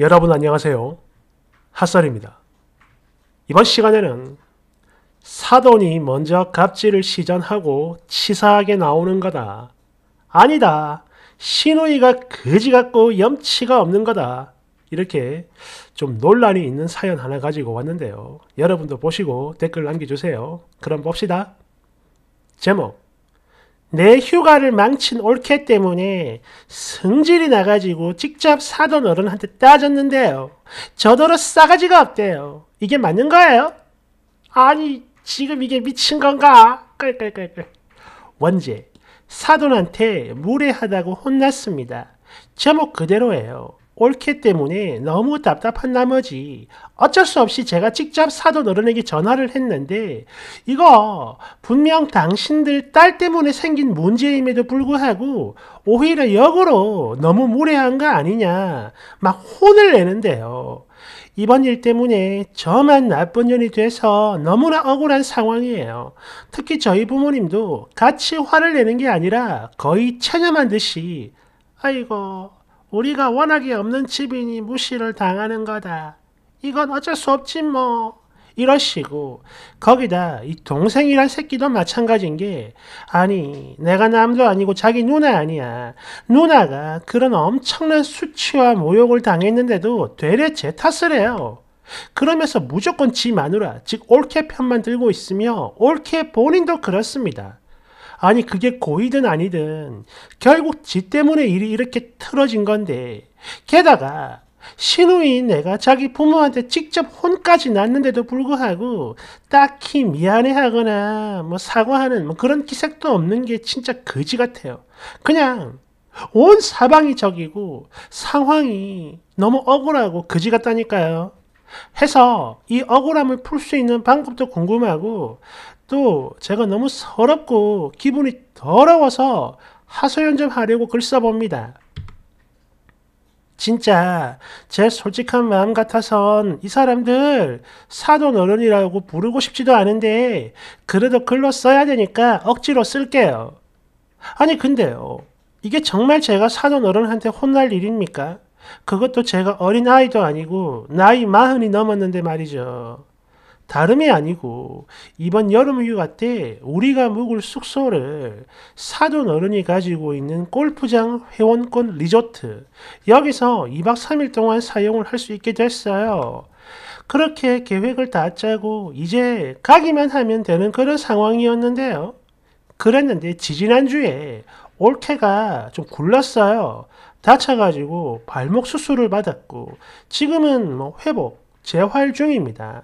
여러분 안녕하세요. 핫설입니다. 이번 시간에는 사돈이 먼저 갑질을 시전하고 치사하게 나오는 거다. 아니다. 시누이가 거지 같고 염치가 없는 거다. 이렇게 좀 논란이 있는 사연 하나 가지고 왔는데요. 여러분도 보시고 댓글 남겨주세요. 그럼 봅시다. 제목 내 휴가를 망친 올케 때문에 성질이 나가지고 직접 사돈 어른한테 따졌는데요. 저더러 싸가지가 없대요. 이게 맞는 거예요? 아니 지금 이게 미친 건가? 끌끌끌끌. 원제 사돈한테 무례하다고 혼났습니다. 제목 그대로예요. 옳기 때문에 너무 답답한 나머지 어쩔 수 없이 제가 직접 사돈 어른에게 전화를 했는데 이거 분명 당신들 딸 때문에 생긴 문제임에도 불구하고 오히려 역으로 너무 무례한 거 아니냐 막 혼을 내는데요. 이번 일 때문에 저만 나쁜 년이 돼서 너무나 억울한 상황이에요. 특히 저희 부모님도 같이 화를 내는 게 아니라 거의 체념한 듯이 아이고 우리가 워낙에 없는 집이니 무시를 당하는 거다. 이건 어쩔 수 없지 뭐. 이러시고 거기다 이 동생이란 새끼도 마찬가지인 게 아니 내가 남도 아니고 자기 누나 아니야 누나가 그런 엄청난 수치와 모욕을 당했는데도 되레 제 탓을 해요 그러면서 무조건 지 마누라 즉 올케 편만 들고 있으며 올케 본인도 그렇습니다 아니 그게 고의든 아니든 결국 지 때문에 일이 이렇게 틀어진 건데 게다가 신우인 내가 자기 부모한테 직접 혼까지 났는데도 불구하고 딱히 미안해하거나 뭐 사과하는 뭐 그런 기색도 없는 게 진짜 거지 같아요. 그냥 온 사방이 적이고 상황이 너무 억울하고 거지 같다니까요. 해서 이 억울함을 풀 수 있는 방법도 궁금하고 또 제가 너무 서럽고 기분이 더러워서 하소연좀 하려고 글 써봅니다. 진짜 제 솔직한 마음 같아선 이 사람들 사돈 어른이라고 부르고 싶지도 않은데 그래도 글로 써야 되니까 억지로 쓸게요. 아니 근데요. 이게 정말 제가 사돈 어른한테 혼날 일입니까? 그것도 제가 어린 아이도 아니고 나이 마흔이 넘었는데 말이죠. 다름이 아니고 이번 여름 휴가 때 우리가 묵을 숙소를 사돈 어른이 가지고 있는 골프장 회원권 리조트 여기서 2박 3일 동안 사용을 할 수 있게 됐어요. 그렇게 계획을 다 짜고 이제 가기만 하면 되는 그런 상황이었는데요. 그랬는데 지지난주에 올케가 좀 굴렀어요. 다쳐가지고 발목 수술을 받았고 지금은 뭐 회복, 재활 중입니다.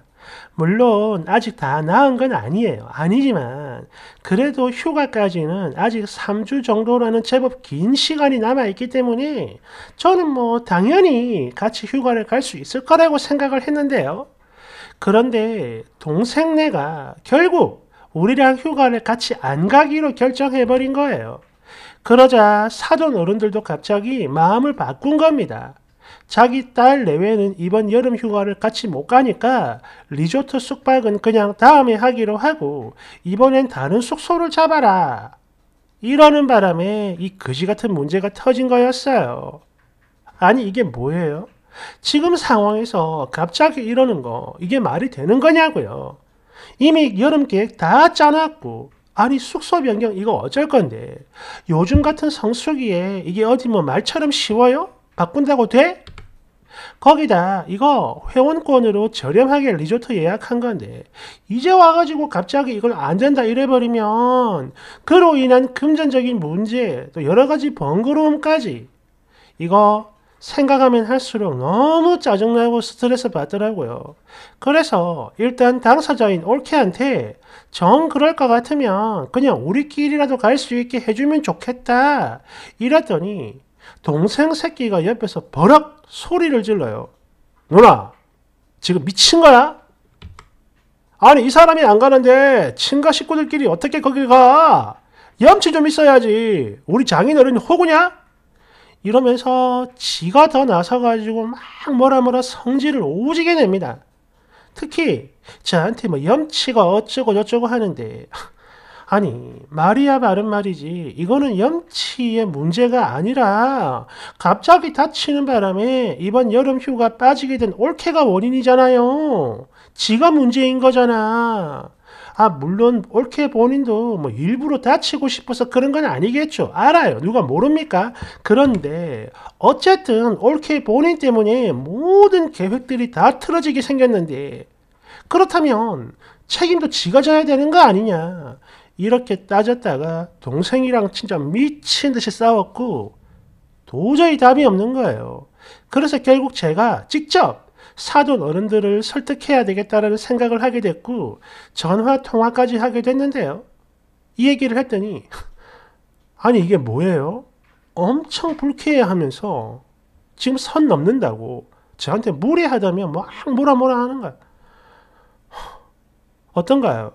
물론 아직 다 나은 건 아니에요. 아니지만 그래도 휴가까지는 아직 3주 정도라는 제법 긴 시간이 남아있기 때문에 저는 뭐 당연히 같이 휴가를 갈 수 있을 거라고 생각을 했는데요. 그런데 동생네가 결국 우리랑 휴가를 같이 안 가기로 결정해버린 거예요. 그러자 사돈 어른들도 갑자기 마음을 바꾼 겁니다. 자기 딸 내외는 이번 여름 휴가를 같이 못 가니까 리조트 숙박은 그냥 다음에 하기로 하고 이번엔 다른 숙소를 잡아라. 이러는 바람에 이 거지 같은 문제가 터진 거였어요. 아니 이게 뭐예요? 지금 상황에서 갑자기 이러는 거 이게 말이 되는 거냐고요. 이미 여름 계획 다 짜놨고 아니 숙소 변경 이거 어쩔 건데 요즘 같은 성수기에 이게 어디 뭐 말처럼 쉬워요? 바꾼다고 돼? 거기다 이거 회원권으로 저렴하게 리조트 예약한 건데 이제 와가지고 갑자기 이걸 안 된다 이래버리면 그로 인한 금전적인 문제 또 여러가지 번거로움까지 이거 생각하면 할수록 너무 짜증나고 스트레스 받더라고요. 그래서 일단 당사자인 올케한테 정 그럴 것 같으면 그냥 우리끼리라도 갈 수 있게 해주면 좋겠다 이랬더니 동생 새끼가 옆에서 버럭 소리를 질러요. 누나, 지금 미친 거야? 아니, 이 사람이 안 가는데 친가 식구들끼리 어떻게 거길 가? 염치 좀 있어야지. 우리 장인어른 호구냐? 이러면서 지가 더 나서가지고 막 뭐라 뭐라 성질을 오지게 냅니다. 특히 저한테 뭐 염치가 어쩌고 저쩌고 하는데 아니 말이야 바른 말이지 이거는 염치의 문제가 아니라 갑자기 다치는 바람에 이번 여름 휴가 빠지게 된 올케가 원인이잖아요. 지가 문제인 거잖아. 아 물론 올케 본인도 뭐 일부러 다치고 싶어서 그런 건 아니겠죠. 알아요. 누가 모릅니까? 그런데 어쨌든 올케 본인 때문에 모든 계획들이 다 틀어지게 생겼는데 그렇다면 책임도 지가 져야 되는 거 아니냐. 이렇게 따졌다가 동생이랑 진짜 미친 듯이 싸웠고 도저히 답이 없는 거예요. 그래서 결국 제가 직접 사돈 어른들을 설득해야 되겠다는 생각을 하게 됐고 전화 통화까지 하게 됐는데요. 이 얘기를 했더니 아니 이게 뭐예요? 엄청 불쾌해하면서 지금 선 넘는다고 저한테 무례하다며 막 뭐라 뭐라 하는 거야. 어떤가요?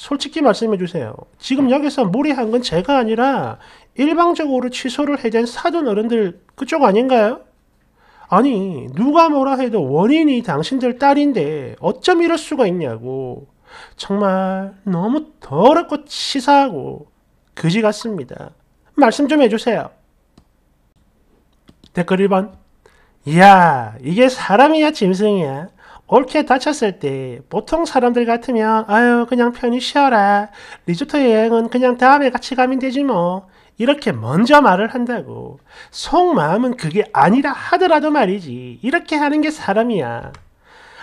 솔직히 말씀해 주세요. 지금 여기서 무리한 건 제가 아니라 일방적으로 취소를 해준 사돈 어른들 그쪽 아닌가요? 아니 누가 뭐라 해도 원인이 당신들 딸인데 어쩜 이럴 수가 있냐고 정말 너무 더럽고 치사하고 그지 같습니다. 말씀 좀 해주세요. 댓글 1번 이야 이게 사람이야 짐승이야 골프 다쳤을 때 보통 사람들 같으면 아유 그냥 편히 쉬어라 리조트 여행은 그냥 다음에 같이 가면 되지 뭐 이렇게 먼저 말을 한다고 속마음은 그게 아니라 하더라도 말이지 이렇게 하는 게 사람이야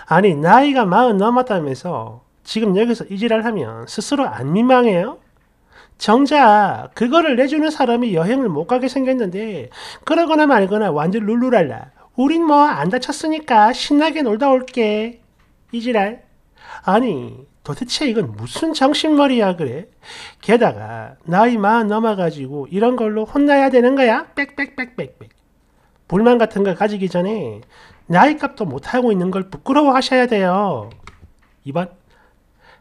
아니 나이가 마흔 넘었다면서 지금 여기서 이 지랄하면 스스로 안 민망해요? 정작 그거를 내주는 사람이 여행을 못 가게 생겼는데 그러거나 말거나 완전 룰루랄라 우린 뭐 안 다쳤으니까 신나게 놀다 올게. 이지랄. 아니, 도대체 이건 무슨 정신머리야, 그래? 게다가, 나이 만 넘어가지고 이런 걸로 혼나야 되는 거야? 빽빽빽빽빽. 불만 같은 걸 가지기 전에 나이 값도 못하고 있는 걸 부끄러워 하셔야 돼요. 2번.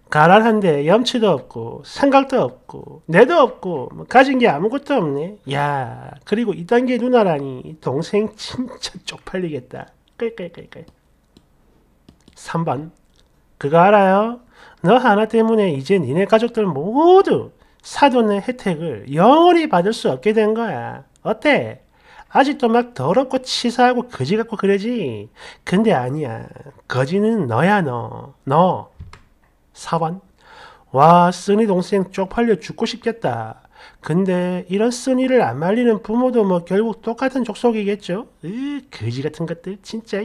가난한데 염치도 없고 생각도 없고 내도 없고 뭐 가진 게 아무것도 없네. 야 그리고 이딴 게 누나라니 동생 진짜 쪽팔리겠다. 끌끌끌끌. 3번 그거 알아요? 너 하나 때문에 이제 니네 가족들 모두 사돈의 혜택을 영원히 받을 수 없게 된 거야. 어때? 아직도 막 더럽고 치사하고 거지 같고 그러지? 근데 아니야. 거지는 너야 너. 너. 4번 와 쓰니 동생 쪽팔려 죽고 싶겠다. 근데 이런 쓰니를 안 말리는 부모도 뭐 결국 똑같은 족속이겠죠. 으, 거지 같은 것들 진짜.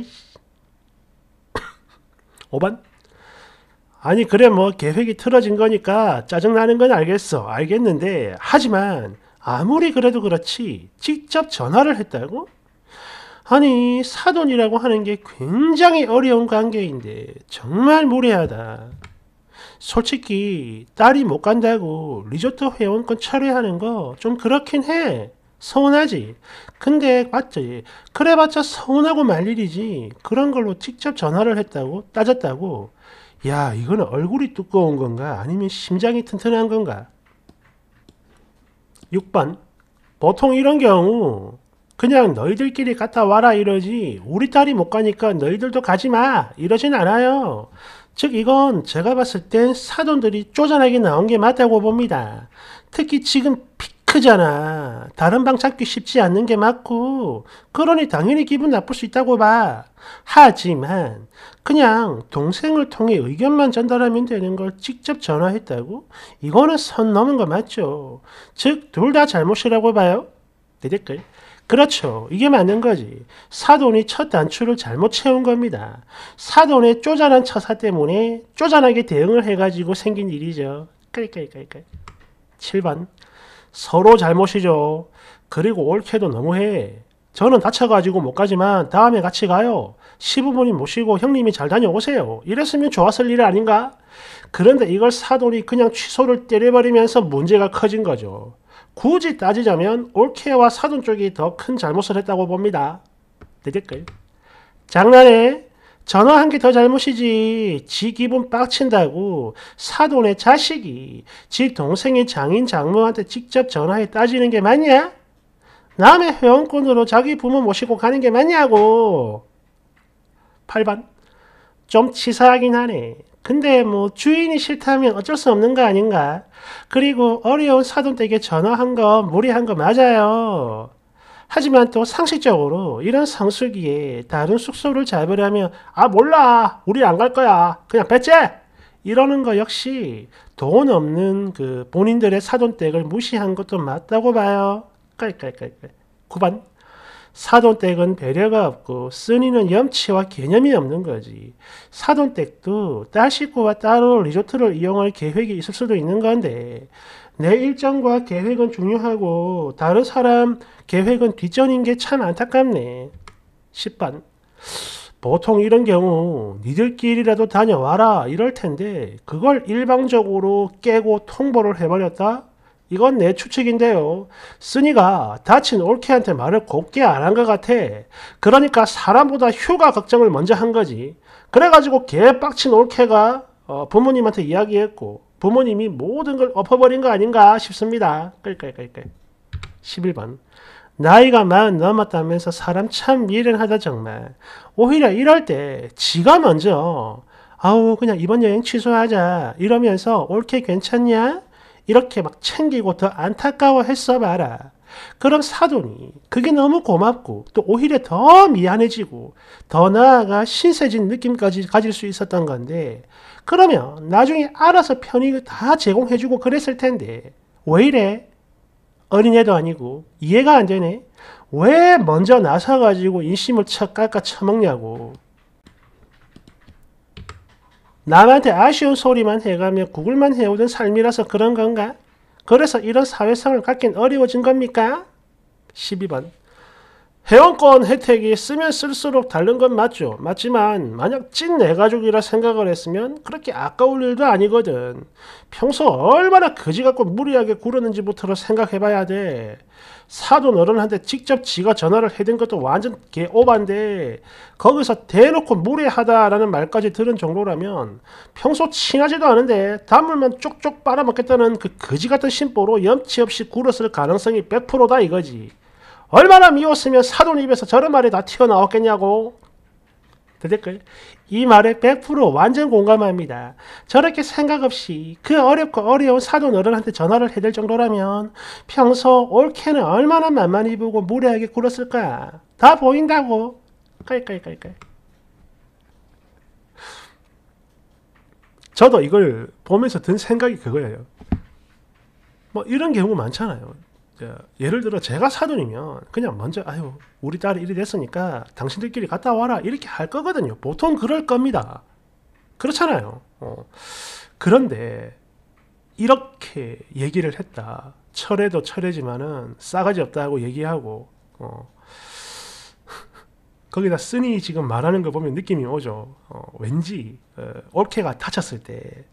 5번 아니 그래 뭐 계획이 틀어진 거니까 짜증나는 건 알겠어. 알겠는데 하지만 아무리 그래도 그렇지 직접 전화를 했다고? 아니 사돈이라고 하는 게 굉장히 어려운 관계인데 정말 무례하다. 솔직히 딸이 못 간다고 리조트 회원권 철회하는 거 좀 그렇긴 해. 서운하지. 근데 맞지. 그래봤자 서운하고 말일이지. 그런 걸로 직접 전화를 했다고 따졌다고. 야 이거는 얼굴이 두꺼운 건가 아니면 심장이 튼튼한 건가. 6번 보통 이런 경우 그냥 너희들끼리 갔다 와라 이러지 우리 딸이 못 가니까 너희들도 가지마 이러진 않아요. 즉 이건 제가 봤을 땐 사돈들이 쪼잔하게 나온 게 맞다고 봅니다. 특히 지금 피 크잖아. 다른 방 찾기 쉽지 않는 게 맞고, 그러니 당연히 기분 나쁠 수 있다고 봐. 하지만, 그냥 동생을 통해 의견만 전달하면 되는 걸 직접 전화했다고? 이거는 선 넘은 거 맞죠. 즉, 둘 다 잘못이라고 봐요. 내 댓글. 그렇죠. 이게 맞는 거지. 사돈이 첫 단추를 잘못 채운 겁니다. 사돈의 쪼잔한 처사 때문에 쪼잔하게 대응을 해가지고 생긴 일이죠. 그러니까, 그러니까, 그러니까. 7번. 서로 잘못이죠. 그리고 옳게도 너무해. 저는 다쳐가지고 못 가지만 다음에 같이 가요. 시부모님 모시고 형님이 잘 다녀오세요. 이랬으면 좋았을 일 아닌가? 그런데 이걸 사돈이 그냥 취소를 때려버리면서 문제가 커진 거죠. 굳이 따지자면 올케와 사돈 쪽이 더 큰 잘못을 했다고 봅니다. 내 댓글. 장난해. 전화 한개더 잘못이지. 지 기분 빡친다고 사돈의 자식이 지 동생의 장인 장모한테 직접 전화해 따지는 게 맞냐? 남의 회원권으로 자기 부모 모시고 가는 게 맞냐고. 8반. 좀 치사하긴 하네. 근데 뭐 주인이 싫다면 어쩔 수 없는 거 아닌가? 그리고 어려운 사돈댁에 전화한 건 무리한 거 맞아요. 하지만 또 상식적으로 이런 성수기에 다른 숙소를 잡으려면 아 몰라 우리 안 갈 거야 그냥 배째 이러는 거 역시 돈 없는 그 본인들의 사돈댁을 무시한 것도 맞다고 봐요. 깔깔깔깔. 9번 사돈댁은 배려가 없고 쓰니는 염치와 개념이 없는 거지. 사돈댁도 딸 식구와 따로 리조트를 이용할 계획이 있을 수도 있는 건데 내 일정과 계획은 중요하고 다른 사람 계획은 뒷전인 게 참 안타깝네. 10반 보통 이런 경우 니들끼리라도 다녀와라 이럴 텐데 그걸 일방적으로 깨고 통보를 해버렸다? 이건 내 추측인데요. 쓰니가 다친 올케한테 말을 곱게 안 한 것 같아. 그러니까 사람보다 휴가 걱정을 먼저 한 거지. 그래가지고 개빡친 올케가 어, 부모님한테 이야기했고 부모님이 모든 걸 엎어버린 거 아닌가 싶습니다. 11번. 나이가 마흔 넘었다면서 사람 참 미련하다 정말. 오히려 이럴 때 지가 먼저 아우 그냥 이번 여행 취소하자 이러면서 올케 괜찮냐? 이렇게 막 챙기고 더 안타까워했어 봐라. 그럼 사돈이 그게 너무 고맙고 또 오히려 더 미안해지고 더 나아가 신세진 느낌까지 가질 수 있었던 건데 그러면 나중에 알아서 편히 다 제공해주고 그랬을 텐데 왜 이래? 어린애도 아니고 이해가 안 되네. 왜 먼저 나서가지고 인심을 쳐 깎아 쳐먹냐고. 남한테 아쉬운 소리만 해가며 구글만 해오던 삶이라서 그런 건가? 그래서 이런 사회성을 갖긴 어려워진 겁니까? 12번 회원권 혜택이 쓰면 쓸수록 다른 건 맞죠. 맞지만 만약 찐 내 가족이라 생각을 했으면 그렇게 아까울 일도 아니거든. 평소 얼마나 거지 같고 무리하게 구르는지부터 생각해봐야 돼. 사돈 어른한테 직접 지가 전화를 해댄 것도 완전 개오반데 거기서 대놓고 무례하다라는 말까지 들은 정도라면 평소 친하지도 않은데 단물만 쪽쪽 빨아먹겠다는 그 거지 같은 심보로 염치 없이 굴었을 가능성이 100%다 이거지. 얼마나 미웠으면 사돈 입에서 저런 말이 다 튀어나왔겠냐고. 댓글 이 말에 100% 완전 공감합니다. 저렇게 생각 없이 그 어렵고 어려운 사돈어른한테 전화를 해댈 정도라면 평소 올케는 얼마나 만만히 보고 무례하게 굴었을까? 다 보인다고. 깔깔깔깔. 저도 이걸 보면서 든 생각이 그거예요. 뭐 이런 경우 많잖아요. 예, 예를 들어 제가 사돈이면 그냥 먼저 아유 우리 딸이 이리 됐으니까 당신들끼리 갔다 와라 이렇게 할 거거든요 보통 그럴 겁니다 그렇잖아요 어. 그런데 이렇게 얘기를 했다 철에도 철이지만은 싸가지 없다고 얘기하고 어. 거기다 쓰니 지금 말하는 거 보면 느낌이 오죠 어. 왠지 어, 올케가 다쳤을 때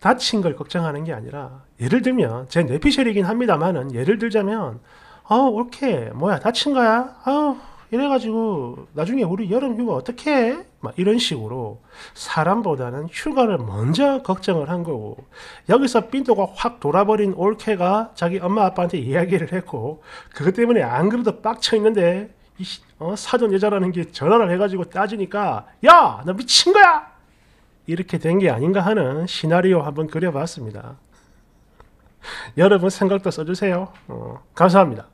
다친 걸 걱정하는 게 아니라 예를 들면 제 뇌피셜이긴 합니다만은 예를 들자면 어우케게 뭐야 다친 거야 아우 이래가지고 나중에 우리 여름 휴가 어떻게 해? 막 이런 식으로 사람보다는 휴가를 먼저 걱정을 한 거고 여기서 빈도가 확 돌아버린 올케가 자기 엄마 아빠한테 이야기를 했고 그것 때문에 안 그래도 빡쳐 있는데 이, 어, 사전 여자라는 게 전화를 해가지고 따지니까 야 너 미친 거야 이렇게 된 게 아닌가 하는 시나리오 한번 그려봤습니다. 여러분 생각도 써주세요. 어, 감사합니다.